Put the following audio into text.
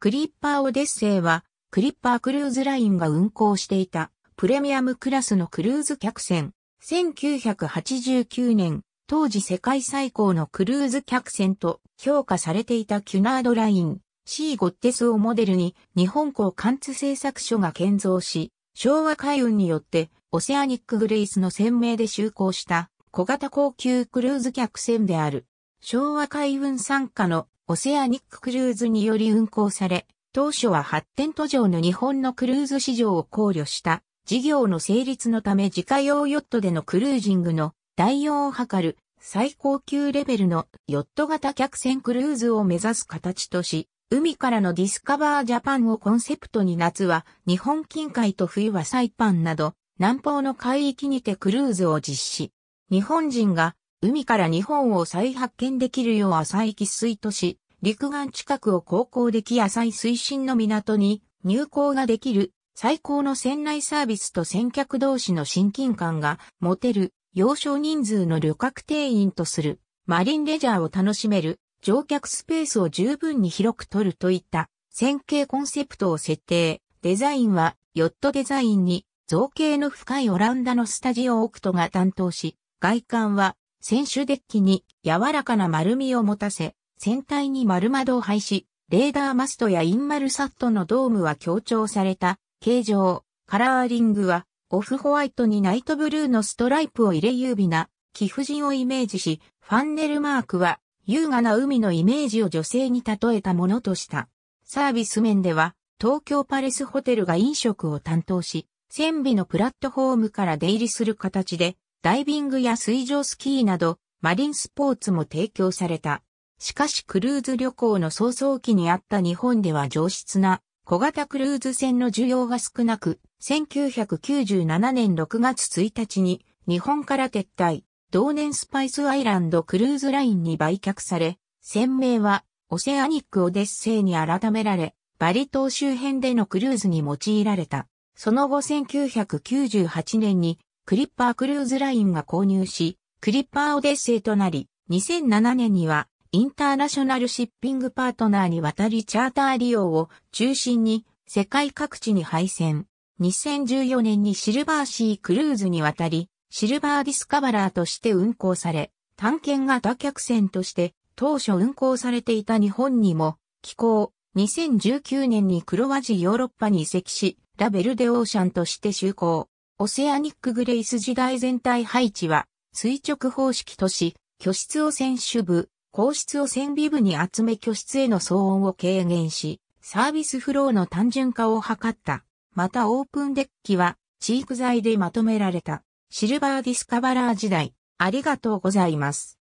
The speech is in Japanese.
クリッパーオデッセイは、クリッパークルーズラインが運航していた、プレミアムクラスのクルーズ客船。1989年、当時世界最高のクルーズ客船と評価されていたキュナードライン、シー・ゴッテスをモデルに、日本港貫通製作所が建造し、昭和海運によって、オセアニックグレイスの船名で就航した、小型高級クルーズ客船である。昭和海運参加のオセアニッククルーズにより運航され、当初は発展途上の日本のクルーズ市場を考慮した事業の成立のため自家用ヨットでのクルージングの代用を図る最高級レベルのヨット型客船クルーズを目指す形とし、海からのディスカバージャパンをコンセプトに夏は日本近海と冬はサイパンなど南方の海域にてクルーズを実施。日本人が海から日本を再発見できるよう浅い喫水とし、陸岸近くを航行でき浅い水深の港に入港ができる最高の船内サービスと船客同士の親近感が持てる要少人数の旅客定員とするマリンレジャーを楽しめる乗客スペースを十分に広く取るといった線形コンセプトを設定。デザインはヨットデザインに造形の深いオランダのスタジオオクトが担当し、外観は選手デッキに柔らかな丸みを持たせ、船体に丸窓を配し、レーダーマストやインマルサットのドームは強調された形状、カラーリングはオフホワイトにナイトブルーのストライプを入れ優美な貴婦人をイメージし、ファンネルマークは優雅な海のイメージを女性に例えたものとした。サービス面では東京パレスホテルが飲食を担当し、船尾のプラットフォームから出入りする形でダイビングや水上スキーなど、マリンスポーツも提供された。しかしクルーズ旅行の早々期にあった日本では上質な小型クルーズ船の需要が少なく、1997年6月1日に日本から撤退、同年スパイスアイランドクルーズラインに売却され、船名はオセアニックオデッセイに改められ、バリ島周辺でのクルーズに用いられた。その後1998年にクリッパークルーズラインが購入し、クリッパーオデッセイとなり、2007年にはインターナショナルシッピングパートナーに渡りチャーター利用を中心に世界各地に配線。2014年にシルバーシークルーズに渡り、シルバーディスカバラーとして運行され、探検型客船として当初運行されていた日本にも寄港。2019年にクロワジヨーロッパに移籍し、ラベルデオーシャンとして就航。オセアニックグレイス時代全体配置は垂直方式とし、居室を選手部、皇室を染尾部に集め居室への騒音を軽減し、サービスフローの単純化を図った。またオープンデッキは、チーク材でまとめられた。シルバーディスカバラー時代、ありがとうございます。